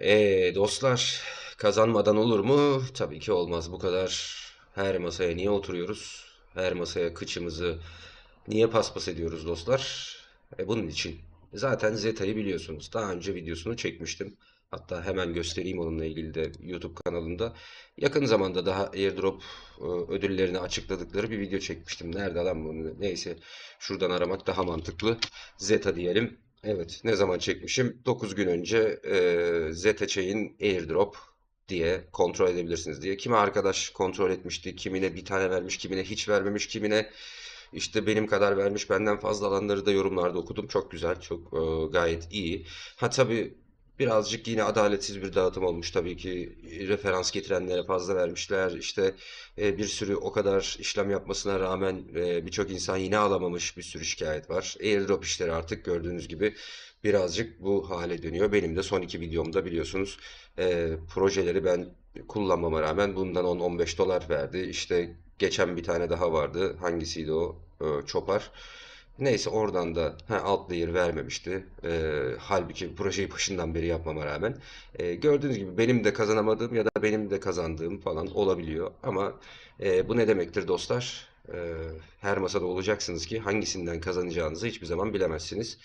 Eee dostlar kazanmadan olur mu? Tabii ki olmaz bu kadar. Her masaya niye oturuyoruz? Her masaya kıçımızı niye paspas ediyoruz dostlar? E, bunun için. Zaten Zeta'yı biliyorsunuz. Daha önce videosunu çekmiştim. Hatta hemen göstereyim onunla ilgili de YouTube kanalında. Yakın zamanda daha airdrop e, ödüllerini açıkladıkları bir video çekmiştim. Nerede lan bunu? Neyse şuradan aramak daha mantıklı. Zeta diyelim. Evet, ne zaman çekmişim? 9 gün önce e, ZTC'in airdrop diye kontrol edebilirsiniz diye. Kime arkadaş kontrol etmişti, kimine bir tane vermiş, kimine hiç vermemiş, kimine işte benim kadar vermiş, benden fazla alanları da yorumlarda okudum. Çok güzel, çok e, gayet iyi. Ha tabii Birazcık yine adaletsiz bir dağıtım olmuş tabii ki. E, referans getirenlere fazla vermişler. İşte e, bir sürü o kadar işlem yapmasına rağmen e, birçok insan yine alamamış bir sürü şikayet var. Airdrop işleri artık gördüğünüz gibi birazcık bu hale dönüyor. Benim de son iki videomda biliyorsunuz projeleri ben kullanmama rağmen bundan 10-15 dolar verdi. İşte geçen bir tane daha vardı. Hangisiydi o? E, Çopar. Neyse oradan da he, alt layer vermemişti. E, halbuki projeyi başından beri yapmama rağmen. E, gördüğünüz gibi benim de kazanamadığım ya da benim de kazandığım falan olabiliyor. Ama e, bu ne demektir dostlar? E, her masada olacaksınız ki hangisinden kazanacağınızı hiçbir zaman bilemezsiniz.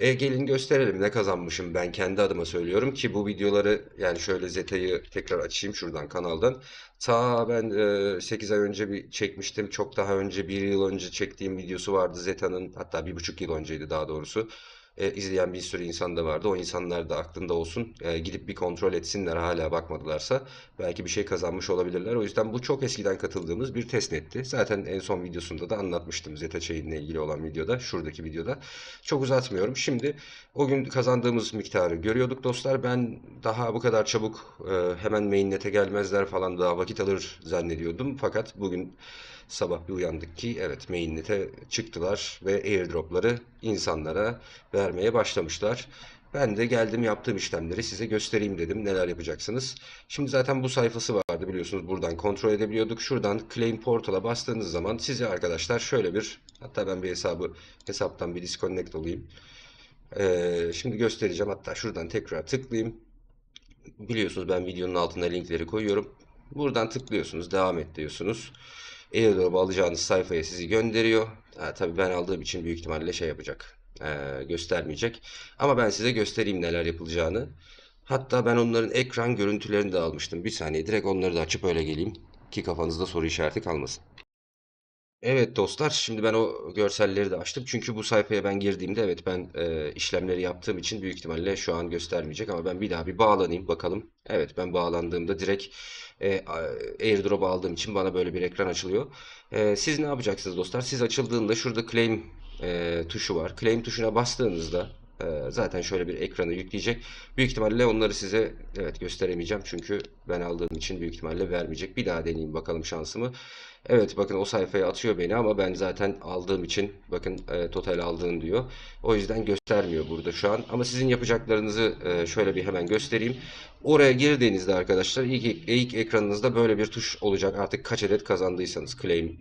E, gelin gösterelim ne kazanmışım ben kendi adıma söylüyorum ki bu videoları yani şöyle Zeta'yı tekrar açayım şuradan kanaldan. Ta ben e, 8 ay önce bir çekmiştim. Çok daha önce bir yıl önce çektiğim videosu vardı Zeta'nın hatta bir buçuk yıl önceydi daha doğrusu e, izleyen bir sürü insan da vardı. O insanlar da aklında olsun e, gidip bir kontrol etsinler hala bakmadılarsa belki bir şey kazanmış olabilirler. O yüzden bu çok eskiden katıldığımız bir test netti. Zaten en son videosunda da anlatmıştım Zeta Chain'le ilgili olan videoda, şuradaki videoda. Çok uzatmıyorum. Şimdi o gün kazandığımız miktarı görüyorduk dostlar. Ben daha bu kadar çabuk e, hemen mainnet'e gelmezler falan daha vakit alır zannediyordum. Fakat bugün Sabah bir uyandık ki evet mainnet'e çıktılar ve airdropları insanlara vermeye başlamışlar. Ben de geldim yaptığım işlemleri size göstereyim dedim neler yapacaksınız. Şimdi zaten bu sayfası vardı biliyorsunuz buradan kontrol edebiliyorduk. Şuradan claim portala bastığınız zaman size arkadaşlar şöyle bir hatta ben bir hesabı hesaptan bir disconnect olayım. Ee, şimdi göstereceğim hatta şuradan tekrar tıklayayım. Biliyorsunuz ben videonun altına linkleri koyuyorum. Buradan tıklıyorsunuz devam et diyorsunuz airdrop alacağınız sayfaya sizi gönderiyor. Ha, tabii ben aldığım için büyük ihtimalle şey yapacak. E, göstermeyecek. Ama ben size göstereyim neler yapılacağını. Hatta ben onların ekran görüntülerini de almıştım. Bir saniye direkt onları da açıp öyle geleyim. Ki kafanızda soru işareti kalmasın. Evet dostlar, şimdi ben o görselleri de açtım. Çünkü bu sayfaya ben girdiğimde evet ben e, işlemleri yaptığım için büyük ihtimalle şu an göstermeyecek ama ben bir daha bir bağlanayım bakalım. Evet ben bağlandığımda direkt e, airdrop aldığım için bana böyle bir ekran açılıyor. E, siz ne yapacaksınız dostlar? Siz açıldığında şurada claim e, tuşu var. Claim tuşuna bastığınızda ee, zaten şöyle bir ekrana yükleyecek. Büyük ihtimalle onları size evet gösteremeyeceğim. Çünkü ben aldığım için büyük ihtimalle vermeyecek. Bir daha deneyeyim bakalım şansımı. Evet bakın o sayfaya atıyor beni ama ben zaten aldığım için bakın e, total aldığın diyor. O yüzden göstermiyor burada şu an. Ama sizin yapacaklarınızı e, şöyle bir hemen göstereyim. Oraya girdiğinizde arkadaşlar ilk, ilk ekranınızda böyle bir tuş olacak. Artık kaç adet kazandıysanız claim e,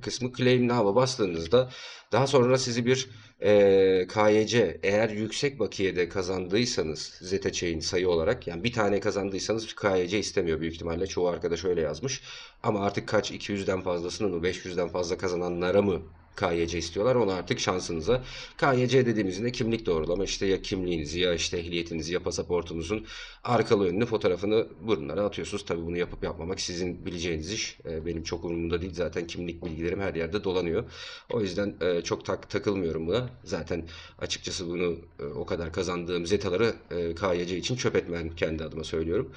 kısmı. Claim nava bastığınızda daha sonra sizi bir e, KYC eğer yüksek bakiyede kazandıysanız ZTC'in e e sayı olarak yani bir tane kazandıysanız KYC istemiyor büyük ihtimalle çoğu arkadaş öyle yazmış. Ama artık kaç 200'den fazlasını mı 500'den fazla kazananlara mı KYC istiyorlar. Onu artık şansınıza. KYC dediğimizde kimlik doğrulama işte ya kimliğinizi ya işte ehliyetinizi ya pasaportunuzun arkalı önlü fotoğrafını burunlara atıyorsunuz. Tabi bunu yapıp yapmamak sizin bileceğiniz iş. Ee, benim çok umurumda değil. Zaten kimlik bilgilerim her yerde dolanıyor. O yüzden e, çok tak takılmıyorum buna. Zaten açıkçası bunu e, o kadar kazandığım zetaları e, KYC için çöp etmem kendi adıma söylüyorum.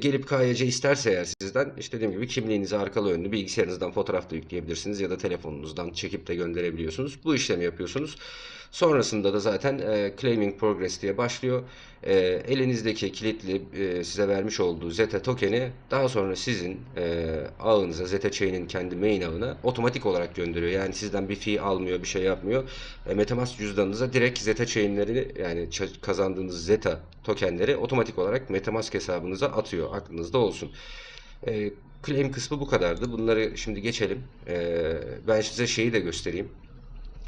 Gelip KYC isterse eğer sizden işte dediğim gibi kimliğinizi arkalı önlü bilgisayarınızdan fotoğraf da yükleyebilirsiniz ya da telefonunuzdan çekip de gönderebiliyorsunuz. Bu işlemi yapıyorsunuz. Sonrasında da zaten e, claiming progress diye başlıyor. E, elinizdeki kilitli e, size vermiş olduğu Zeta token'i daha sonra sizin e, ağınıza, Zeta chain'in kendi main ağına otomatik olarak gönderiyor. Yani sizden bir fee almıyor, bir şey yapmıyor. E, Metamask cüzdanınıza direkt Zeta chain'leri yani kazandığınız Zeta tokenleri otomatik olarak Metamask hesabınıza atıyor. Aklınızda olsun. E, claim kısmı bu kadardı. Bunları şimdi geçelim. Ee, ben size şeyi de göstereyim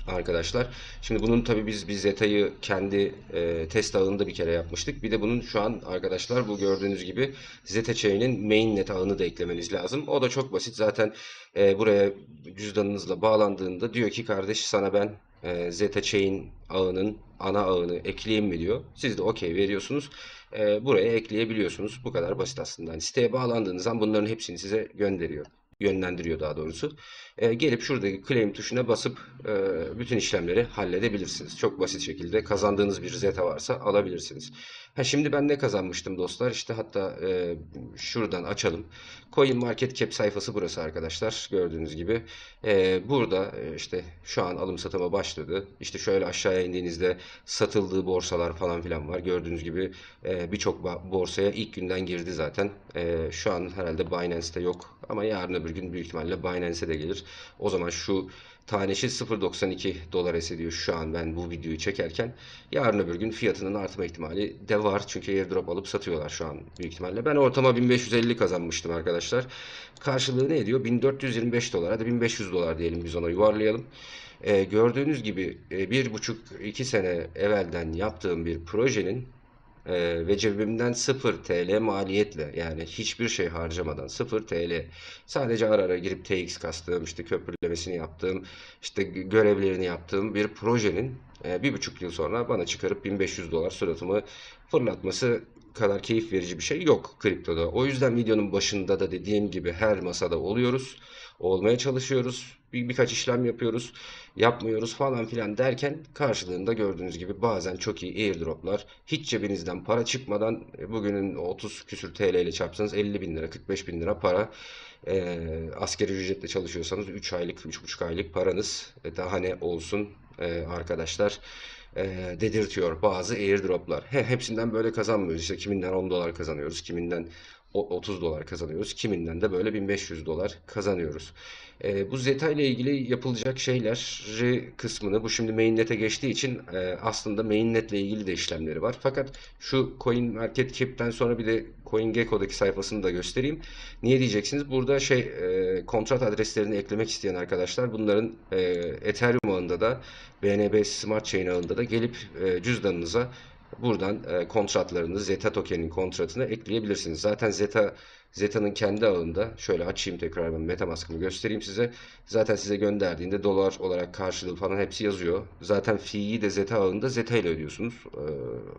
arkadaşlar. Şimdi bunun tabi biz bir Zeta'yı kendi e, test ağında bir kere yapmıştık. Bir de bunun şu an arkadaşlar bu gördüğünüz gibi Zeta Chain'in mainnet ağını da eklemeniz lazım. O da çok basit. Zaten e, buraya cüzdanınızla bağlandığında diyor ki kardeş sana ben e, Zeta Chain ağının ana ağını ekleyeyim mi diyor. Siz de okey veriyorsunuz e, buraya ekleyebiliyorsunuz. Bu kadar basit aslında. Yani siteye bağlandığınız zaman bunların hepsini size gönderiyor. Yönlendiriyor daha doğrusu. E, gelip şuradaki claim tuşuna basıp e, bütün işlemleri halledebilirsiniz. Çok basit şekilde kazandığınız bir zeta varsa alabilirsiniz. Ha şimdi ben ne kazanmıştım dostlar? İşte hatta e, şuradan açalım. Coin Market Cap sayfası burası arkadaşlar. Gördüğünüz gibi e, burada e, işte şu an alım satıma başladı. İşte şöyle aşağıya indiğinizde satıldığı borsalar falan filan var. Gördüğünüz gibi e, birçok borsaya ilk günden girdi zaten. E, şu an herhalde Binance'te yok ama yarın öbür gün büyük ihtimalle Binance'e de gelir. O zaman şu Tanesi 0.92 dolar ediyor şu an ben bu videoyu çekerken. Yarın öbür gün fiyatının artma ihtimali de var. Çünkü airdrop alıp satıyorlar şu an büyük ihtimalle. Ben ortama 1550 kazanmıştım arkadaşlar. Karşılığı ne ediyor? 1425 dolar. Hadi 1500 dolar diyelim biz ona yuvarlayalım. Ee, gördüğünüz gibi e, bir buçuk iki sene evvelden yaptığım bir projenin e, ve cebimden 0 TL maliyetle yani hiçbir şey harcamadan 0 TL sadece ara ara girip TX kastığım işte köprülemesini yaptığım işte görevlerini yaptığım bir projenin e, bir buçuk yıl sonra bana çıkarıp 1500 dolar suratımı fırlatması kadar keyif verici bir şey yok kriptoda. O yüzden videonun başında da dediğim gibi her masada oluyoruz. Olmaya çalışıyoruz bir, birkaç işlem yapıyoruz, yapmıyoruz falan filan derken karşılığında gördüğünüz gibi bazen çok iyi airdroplar hiç cebinizden para çıkmadan e, bugünün 30 küsür TL ile çarpsanız 50 bin lira 45 bin lira para e, askeri ücretle çalışıyorsanız 3 aylık 3,5 aylık paranız e, daha ne olsun e, arkadaşlar e, dedirtiyor bazı airdroplar. He, hepsinden böyle kazanmıyoruz. İşte kiminden 10 dolar kazanıyoruz, kiminden 30 dolar kazanıyoruz. Kiminden de böyle 1500 dolar kazanıyoruz. E, bu zeta ile ilgili yapılacak şeyler kısmını bu şimdi mainnet'e geçtiği için e, aslında mainnet ile ilgili de işlemleri var. Fakat şu coin market cap'ten sonra bir de CoinGecko'daki sayfasını da göstereyim. Niye diyeceksiniz? Burada şey e, kontrat adreslerini eklemek isteyen arkadaşlar bunların e, Ethereum ağında da BNB Smart Chain ağında da gelip e, cüzdanınıza Buradan e, kontratlarını Zeta token'in kontratına ekleyebilirsiniz. Zaten Zeta Zeta'nın kendi ağında şöyle açayım tekrar ben MetaMask'ımı göstereyim size. Zaten size gönderdiğinde dolar olarak karşılığı falan hepsi yazıyor. Zaten fee'yi de Zeta ağında Zeta ile ödüyorsunuz. E,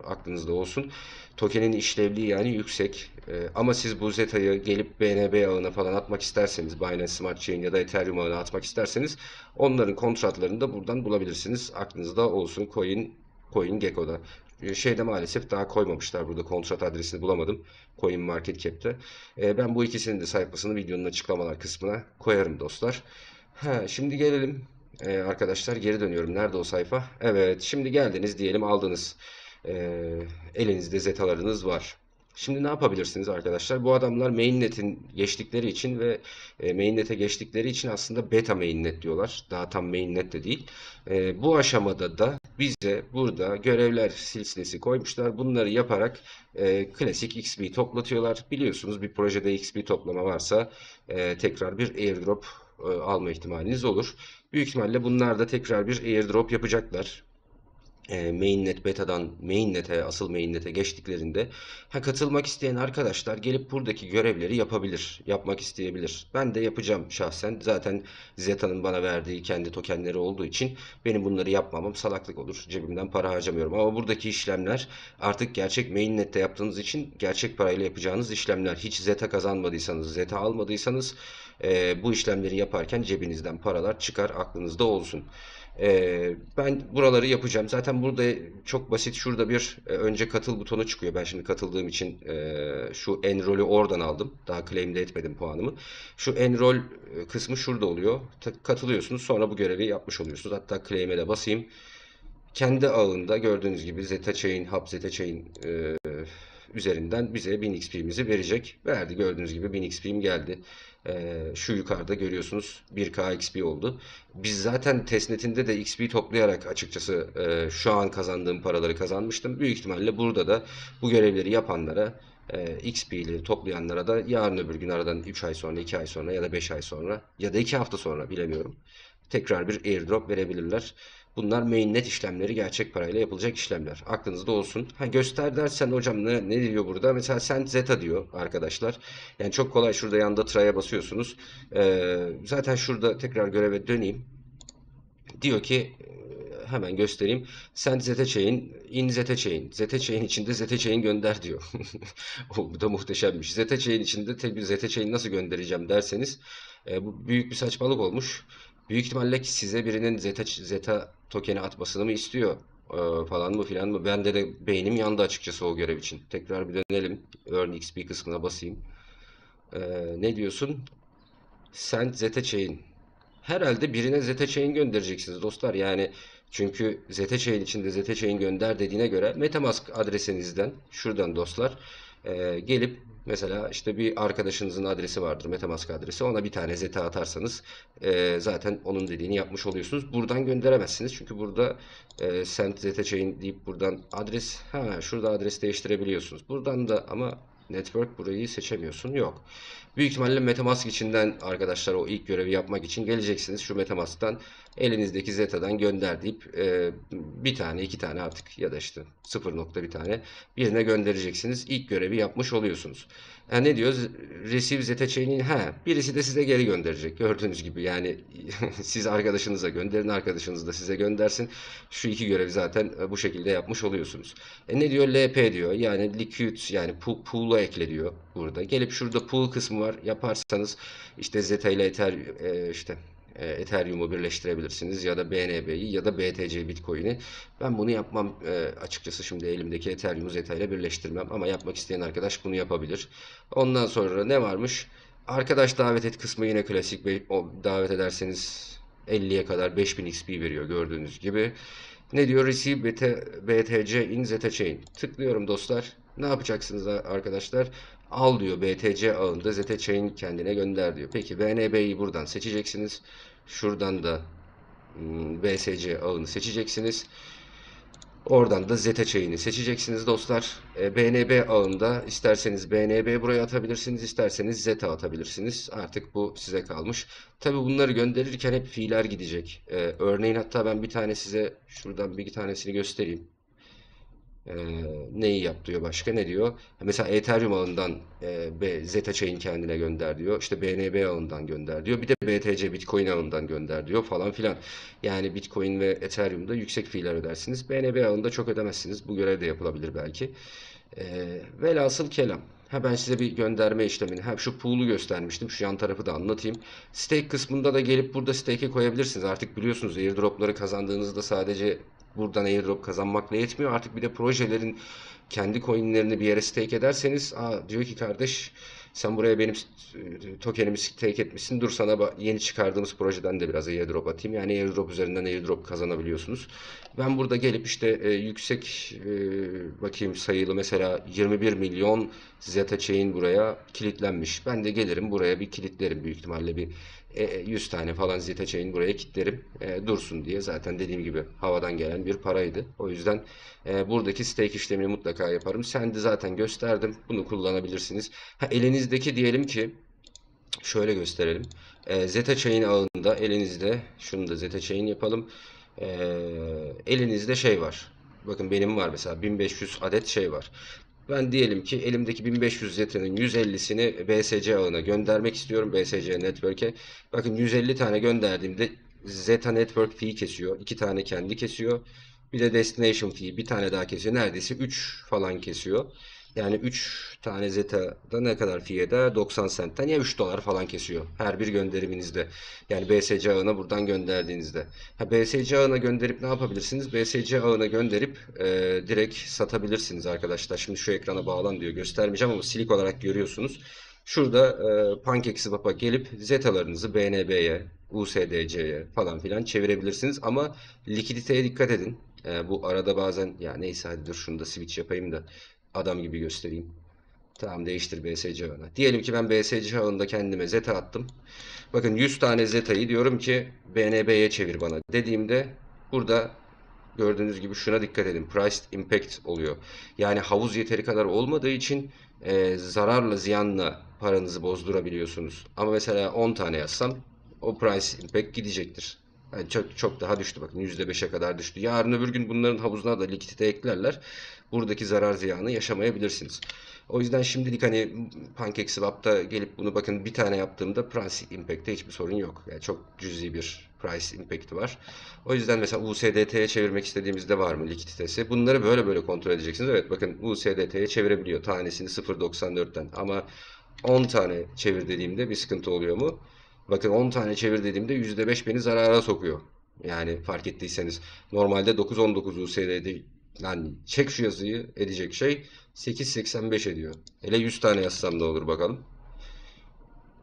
aklınızda olsun. Token'in işlevliği yani yüksek. E, ama siz bu Zeta'yı gelip BNB ağına falan atmak isterseniz Binance Smart Chain ya da Ethereum ağına atmak isterseniz onların kontratlarını da buradan bulabilirsiniz. Aklınızda olsun. Coin coin gecko'da ee, şeyde maalesef daha koymamışlar. Burada kontrat adresini bulamadım. Coin Market Cap'te. E, ben bu ikisinin de sayfasını videonun açıklamalar kısmına koyarım dostlar. Ha, şimdi gelelim e, arkadaşlar geri dönüyorum. Nerede o sayfa? Evet şimdi geldiniz diyelim aldınız. E, elinizde zetalarınız var. Şimdi ne yapabilirsiniz arkadaşlar? Bu adamlar mainnet'in geçtikleri için ve e, mainnet'e geçtikleri için aslında beta mainnet diyorlar. Daha tam mainnet de değil. E, bu aşamada da bize burada görevler silsilesi koymuşlar. Bunları yaparak e, klasik XP toplatıyorlar. Biliyorsunuz bir projede XP toplama varsa tekrar bir airdrop alma ihtimaliniz olur. Büyük ihtimalle bunlar da tekrar bir airdrop yapacaklar. E, mainnet beta'dan mainnet'e asıl mainnet'e geçtiklerinde ha, katılmak isteyen arkadaşlar gelip buradaki görevleri yapabilir. Yapmak isteyebilir. Ben de yapacağım şahsen. Zaten Zeta'nın bana verdiği kendi tokenleri olduğu için benim bunları yapmamam salaklık olur. Cebimden para harcamıyorum. Ama buradaki işlemler artık gerçek mainnet'te yaptığınız için gerçek parayla yapacağınız işlemler. Hiç Zeta kazanmadıysanız, Zeta almadıysanız e, bu işlemleri yaparken cebinizden paralar çıkar aklınızda olsun. Ee, ben buraları yapacağım. Zaten burada çok basit. Şurada bir e, önce katıl butonu çıkıyor. Ben şimdi katıldığım için e, şu enrolü oradan aldım. Daha claim'de etmedim puanımı. Şu enrol e, kısmı şurada oluyor. Katılıyorsunuz. Sonra bu görevi yapmış oluyorsunuz. Hatta claim'e de basayım. Kendi ağında gördüğünüz gibi Zeta Chain, Hub Zeta Chain e, üzerinden bize 1000 XP'mizi verecek. Verdi gördüğünüz gibi 1000 XP'm geldi. E, şu yukarıda görüyorsunuz 1K XP oldu. Biz zaten testnetinde de XP toplayarak açıkçası e, şu an kazandığım paraları kazanmıştım. Büyük ihtimalle burada da bu görevleri yapanlara e, XP'leri toplayanlara da yarın öbür gün aradan 3 ay sonra, 2 ay sonra ya da 5 ay sonra ya da 2 hafta sonra bilemiyorum. Tekrar bir airdrop verebilirler. Bunlar mainnet işlemleri gerçek parayla yapılacak işlemler. Aklınızda olsun. Ha göster dersen hocam ne, ne diyor burada? Mesela sen zeta diyor arkadaşlar. Yani çok kolay şurada yanda try'a basıyorsunuz. Ee, zaten şurada tekrar göreve döneyim. Diyor ki e, hemen göstereyim. Sen zeta chain, in zeta chain. Zeta chain içinde zeta chain gönder diyor. bu da muhteşemmiş. Zeta chain içinde tek bir zeta chain nasıl göndereceğim derseniz e, bu büyük bir saçmalık olmuş büyük ihtimalle size birinin zeta, zeta tokeni atmasını mı istiyor ee, falan mı filan mı? Bende de beynim yandı açıkçası o görev için. Tekrar bir dönelim. Earn XP kısmına basayım. Ee, ne diyorsun? Send zeta chain. Herhalde birine zeta chain göndereceksiniz dostlar. Yani çünkü zeta chain içinde zeta chain gönder dediğine göre Metamask adresinizden şuradan dostlar e, gelip Mesela işte bir arkadaşınızın adresi vardır Metamask adresi ona bir tane zeta atarsanız e, zaten onun dediğini yapmış oluyorsunuz. Buradan gönderemezsiniz çünkü burada e, sent zeta chain deyip buradan adres ha şurada adres değiştirebiliyorsunuz. Buradan da ama Network burayı seçemiyorsun. Yok. Büyük ihtimalle Metamask içinden arkadaşlar o ilk görevi yapmak için geleceksiniz. Şu Metamask'tan elinizdeki Zeta'dan gönder deyip e, bir tane iki tane artık ya da işte sıfır nokta bir tane birine göndereceksiniz. İlk görevi yapmış oluyorsunuz. Yani e, ne diyor? Receive Zeta Chain'in he birisi de size geri gönderecek. Gördüğünüz gibi yani siz arkadaşınıza gönderin arkadaşınız da size göndersin. Şu iki görevi zaten e, bu şekilde yapmış oluyorsunuz. E ne diyor? LP diyor. Yani liquid yani pool pool'a ekle diyor burada. Gelip şurada pool kısmı var. Yaparsanız işte Zeta ile Ether e, işte e, Ethereum'u birleştirebilirsiniz ya da BNB'yi ya da BTC Bitcoin'i. Ben bunu yapmam e, açıkçası şimdi elimdeki Ethereum'u Zeta ile birleştirmem ama yapmak isteyen arkadaş bunu yapabilir. Ondan sonra ne varmış? Arkadaş davet et kısmı yine klasik. O, davet ederseniz 50'ye kadar 5000 XP veriyor gördüğünüz gibi. Ne diyor? Receive BTC in Zeta Chain. Tıklıyorum dostlar. Ne yapacaksınız arkadaşlar? Al diyor BTC ağında ZT chain kendine gönder diyor. Peki BNB'yi buradan seçeceksiniz. Şuradan da hmm, BSC ağını seçeceksiniz. Oradan da zeta çayını seçeceksiniz dostlar. E, BNB ağında isterseniz BNB buraya atabilirsiniz, isterseniz zeta atabilirsiniz. Artık bu size kalmış. Tabi bunları gönderirken hep fiiller gidecek. E, örneğin hatta ben bir tane size şuradan bir tanesini göstereyim e, neyi yap diyor başka ne diyor? Mesela Ethereum alından e, Zeta Chain kendine gönder diyor. İşte BNB alından gönder diyor. Bir de BTC Bitcoin alından gönder diyor falan filan. Yani Bitcoin ve Ethereum'da yüksek fiiller ödersiniz. BNB alında çok ödemezsiniz. Bu görev de yapılabilir belki. E, velhasıl kelam. Ha ben size bir gönderme işlemini, hem şu pool'u göstermiştim. Şu yan tarafı da anlatayım. Stake kısmında da gelip burada stake'e koyabilirsiniz. Artık biliyorsunuz airdropları kazandığınızda sadece buradan airdrop kazanmakla yetmiyor. Artık bir de projelerin kendi coinlerini bir yere stake ederseniz Aa, diyor ki kardeş sen buraya benim e, tokenimi stake etmişsin. Dur sana yeni çıkardığımız projeden de biraz airdrop atayım. Yani airdrop üzerinden airdrop kazanabiliyorsunuz. Ben burada gelip işte e, yüksek e, bakayım sayılı mesela 21 milyon Zeta Chain buraya kilitlenmiş. Ben de gelirim buraya bir kilitlerim büyük ihtimalle bir 100 e, e, tane falan Zeta Chain buraya kilitlerim. E, dursun diye zaten dediğim gibi havadan gelen bir paraydı. O yüzden e, buradaki stake işlemini mutlaka yaparım. Sen de zaten gösterdim. Bunu kullanabilirsiniz. Ha, eliniz elinizdeki diyelim ki şöyle gösterelim. E, zeta chain ağında elinizde şunu da zeta chain yapalım. E, elinizde şey var. Bakın benim var mesela 1500 adet şey var. Ben diyelim ki elimdeki 1500 zetanın 150'sini BSC ağına göndermek istiyorum. BSC network'e. Bakın 150 tane gönderdiğimde Zeta Network fee kesiyor. 2 tane kendi kesiyor. Bir de destination fee bir tane daha kesiyor. Neredeyse 3 falan kesiyor. Yani 3 tane zeta da ne kadar fiyada? 90 sentten ya 3 dolar falan kesiyor her bir gönderiminizde. Yani BSC ağına buradan gönderdiğinizde. Ha, BSC ağına gönderip ne yapabilirsiniz? BSC ağına gönderip e, direkt satabilirsiniz arkadaşlar. Şimdi şu ekrana bağlan diyor. Göstermeyeceğim ama silik olarak görüyorsunuz. Şurada e, PancakeSwap'a gelip zetalarınızı BNB'ye, USDC'ye falan filan çevirebilirsiniz. Ama likiditeye dikkat edin. E, bu arada bazen ya neyse hadi dur şunu da switch yapayım da adam gibi göstereyim. Tamam değiştir BSC ağına. Diyelim ki ben BSC ağında kendime zeta attım. Bakın 100 tane zetayı diyorum ki BNB'ye çevir bana dediğimde burada gördüğünüz gibi şuna dikkat edin. Price impact oluyor. Yani havuz yeteri kadar olmadığı için e, zararla ziyanla paranızı bozdurabiliyorsunuz. Ama mesela 10 tane yazsam o price impact gidecektir. Yani çok, çok daha düştü bakın %5'e kadar düştü. Yarın öbür gün bunların havuzuna da likidite eklerler buradaki zarar ziyanı yaşamayabilirsiniz. O yüzden şimdilik hani PancakeSwap'ta gelip bunu bakın bir tane yaptığımda price impact'te hiçbir sorun yok. Yani çok cüzi bir price impact'i var. O yüzden mesela USDT'ye çevirmek istediğimizde var mı likiditesi? Bunları böyle böyle kontrol edeceksiniz. Evet bakın USDT'ye çevirebiliyor tanesini 0.94'ten ama 10 tane çevir dediğimde bir sıkıntı oluyor mu? Bakın 10 tane çevir dediğimde %5 beni zarara sokuyor. Yani fark ettiyseniz normalde 9.19 USDT yani çek şu yazıyı edecek şey 8.85 ediyor. Hele 100 tane yazsam da olur bakalım.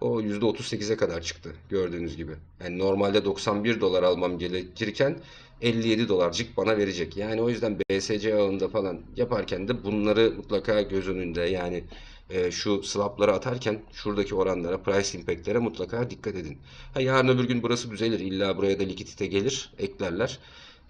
O %38'e kadar çıktı gördüğünüz gibi. Yani normalde 91 dolar almam gerekirken 57 dolarcık bana verecek. Yani o yüzden BSC ağında falan yaparken de bunları mutlaka göz önünde yani e, şu swapları atarken şuradaki oranlara, price impact'lere mutlaka dikkat edin. Ha, yarın öbür gün burası düzelir. İlla buraya da likidite gelir, eklerler.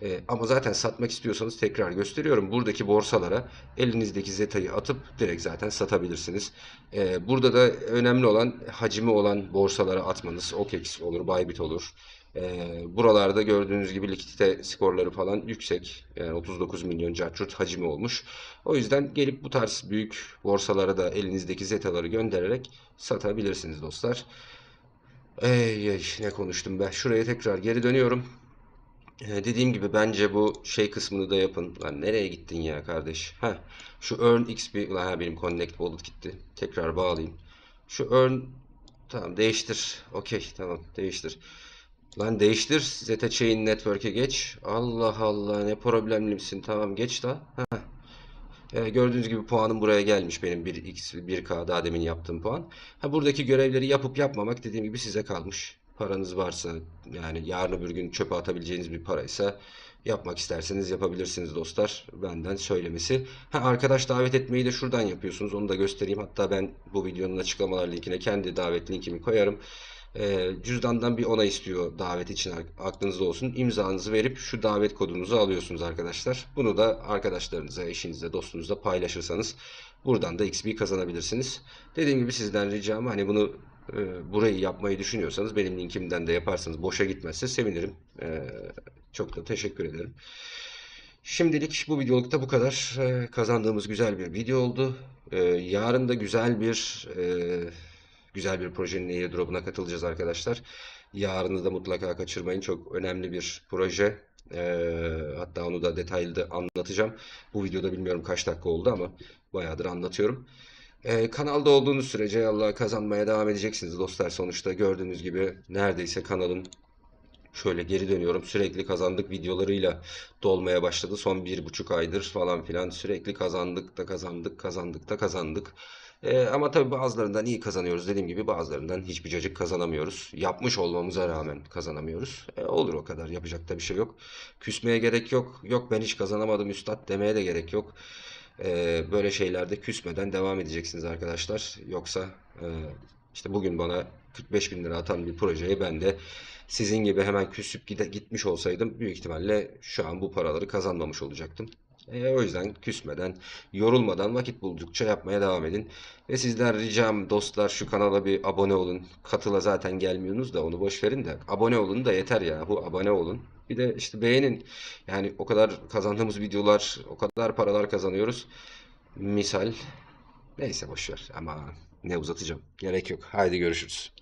E, ama zaten satmak istiyorsanız tekrar gösteriyorum. Buradaki borsalara elinizdeki zetayı atıp direkt zaten satabilirsiniz. E, burada da önemli olan hacmi olan borsalara atmanız. OKEX olur, Bybit olur. E, buralarda gördüğünüz gibi likidite skorları falan yüksek. Yani 39 milyon carçurt hacmi olmuş. O yüzden gelip bu tarz büyük borsalara da elinizdeki zetaları göndererek satabilirsiniz dostlar. Ey, ey ne konuştum ben. Şuraya tekrar geri dönüyorum. Ee, dediğim gibi bence bu şey kısmını da yapın. Lan nereye gittin ya kardeş? Ha, şu earn xp Lan ha, benim connect wallet gitti. Tekrar bağlayayım. Şu earn tamam değiştir. Okey tamam değiştir. Lan değiştir. Zeta Chain Network'e geç. Allah Allah ne problemlimsin. Tamam geç da. ha Ee, gördüğünüz gibi puanım buraya gelmiş benim 1x 1k daha demin yaptığım puan. Ha buradaki görevleri yapıp yapmamak dediğim gibi size kalmış paranız varsa yani yarın öbür gün çöpe atabileceğiniz bir paraysa yapmak isterseniz yapabilirsiniz dostlar. Benden söylemesi. Ha, arkadaş davet etmeyi de şuradan yapıyorsunuz. Onu da göstereyim. Hatta ben bu videonun açıklamalar linkine kendi davet linkimi koyarım. E, cüzdandan bir ona istiyor davet için aklınızda olsun. İmzanızı verip şu davet kodunuzu alıyorsunuz arkadaşlar. Bunu da arkadaşlarınıza, eşinize, dostunuza paylaşırsanız buradan da XP kazanabilirsiniz. Dediğim gibi sizden ricam hani bunu ee, burayı yapmayı düşünüyorsanız benim linkimden de yaparsanız boşa gitmezse sevinirim. Ee, çok da teşekkür ederim. Şimdilik bu videolukta bu kadar. Ee, kazandığımız güzel bir video oldu. E, yarın da güzel bir e, güzel bir projenin airdrop'una katılacağız arkadaşlar. Yarını da mutlaka kaçırmayın. Çok önemli bir proje. hatta onu da detaylı da anlatacağım. Bu videoda bilmiyorum kaç dakika oldu ama bayağıdır anlatıyorum. E, kanalda olduğunuz sürece yallah kazanmaya devam edeceksiniz dostlar. Sonuçta gördüğünüz gibi neredeyse kanalın şöyle geri dönüyorum sürekli kazandık videolarıyla dolmaya başladı. Son bir buçuk aydır falan filan sürekli kazandık da kazandık kazandık da kazandık. Ee, ama tabii bazılarından iyi kazanıyoruz. Dediğim gibi bazılarından hiçbir cacık kazanamıyoruz. Yapmış olmamıza rağmen kazanamıyoruz. E, olur o kadar yapacak da bir şey yok. Küsmeye gerek yok. Yok ben hiç kazanamadım üstad demeye de gerek yok. Ee, böyle şeylerde küsmeden devam edeceksiniz arkadaşlar. Yoksa e, işte bugün bana 45 bin lira atan bir projeye ben de sizin gibi hemen küsüp gitmiş olsaydım büyük ihtimalle şu an bu paraları kazanmamış olacaktım. E, o yüzden küsmeden, yorulmadan vakit buldukça yapmaya devam edin. Ve sizler ricam dostlar şu kanala bir abone olun. Katıla zaten gelmiyorsunuz da onu boş verin de abone olun da yeter ya. Bu abone olun. Bir de işte beğenin. Yani o kadar kazandığımız videolar, o kadar paralar kazanıyoruz. Misal. Neyse boşver. Ama ne uzatacağım. Gerek yok. Haydi görüşürüz.